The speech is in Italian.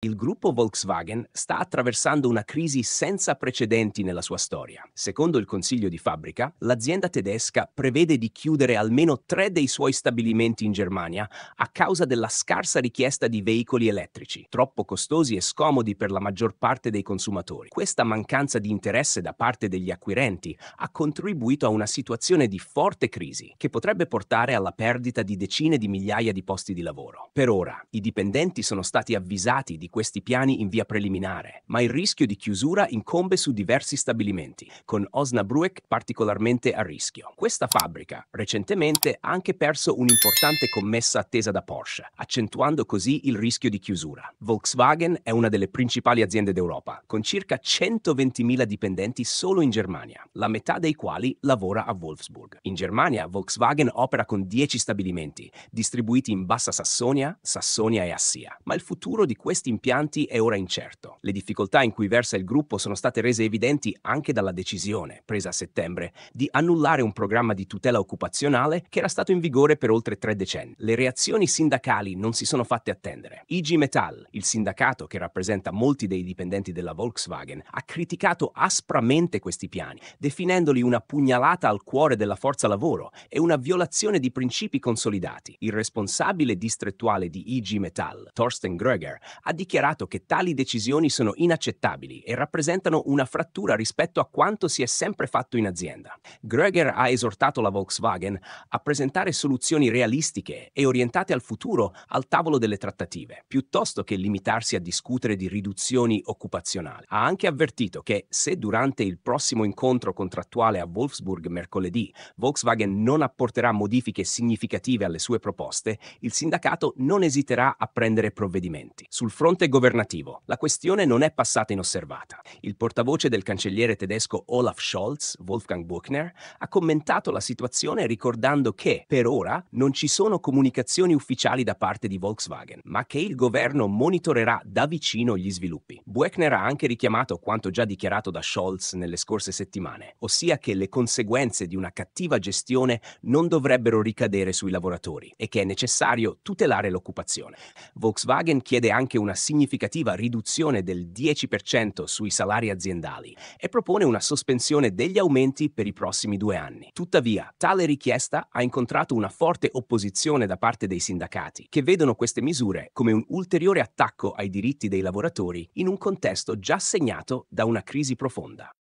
Il gruppo Volkswagen sta attraversando una crisi senza precedenti nella sua storia. Secondo il consiglio di fabbrica, l'azienda tedesca prevede di chiudere almeno tre dei suoi stabilimenti in Germania a causa della scarsa richiesta di veicoli elettrici, troppo costosi e scomodi per la maggior parte dei consumatori. Questa mancanza di interesse da parte degli acquirenti ha contribuito a una situazione di forte crisi che potrebbe portare alla perdita di decine di migliaia di posti di lavoro. Per ora, i dipendenti sono stati avvisati di di questi piani in via preliminare, ma il rischio di chiusura incombe su diversi stabilimenti, con Osnabrück particolarmente a rischio. Questa fabbrica recentemente ha anche perso un'importante commessa attesa da Porsche, accentuando così il rischio di chiusura. Volkswagen è una delle principali aziende d'Europa, con circa 120.000 dipendenti solo in Germania, la metà dei quali lavora a Wolfsburg. In Germania Volkswagen opera con 10 stabilimenti, distribuiti in Bassa Sassonia, Sassonia e Assia, ma il futuro di questi impianti è ora incerto. Le difficoltà in cui versa il gruppo sono state rese evidenti anche dalla decisione, presa a settembre, di annullare un programma di tutela occupazionale che era stato in vigore per oltre tre decenni. Le reazioni sindacali non si sono fatte attendere. IG Metall, il sindacato che rappresenta molti dei dipendenti della Volkswagen, ha criticato aspramente questi piani, definendoli una pugnalata al cuore della forza lavoro e una violazione di principi consolidati. Il responsabile distrettuale di IG Metall, Thorsten Gröger, ha dichiarato dichiarato che tali decisioni sono inaccettabili e rappresentano una frattura rispetto a quanto si è sempre fatto in azienda. Greger ha esortato la Volkswagen a presentare soluzioni realistiche e orientate al futuro al tavolo delle trattative, piuttosto che limitarsi a discutere di riduzioni occupazionali. Ha anche avvertito che se durante il prossimo incontro contrattuale a Wolfsburg mercoledì Volkswagen non apporterà modifiche significative alle sue proposte, il sindacato non esiterà a prendere provvedimenti. Sul fronte fronte governativo, la questione non è passata inosservata. Il portavoce del cancelliere tedesco Olaf Scholz, Wolfgang Buchner, ha commentato la situazione ricordando che, per ora, non ci sono comunicazioni ufficiali da parte di Volkswagen, ma che il governo monitorerà da vicino gli sviluppi. Buechner ha anche richiamato quanto già dichiarato da Scholz nelle scorse settimane, ossia che le conseguenze di una cattiva gestione non dovrebbero ricadere sui lavoratori e che è necessario tutelare l'occupazione. Volkswagen chiede anche una significativa riduzione del 10% sui salari aziendali e propone una sospensione degli aumenti per i prossimi due anni. Tuttavia, tale richiesta ha incontrato una forte opposizione da parte dei sindacati, che vedono queste misure come un ulteriore attacco ai diritti dei lavoratori in un contesto già segnato da una crisi profonda.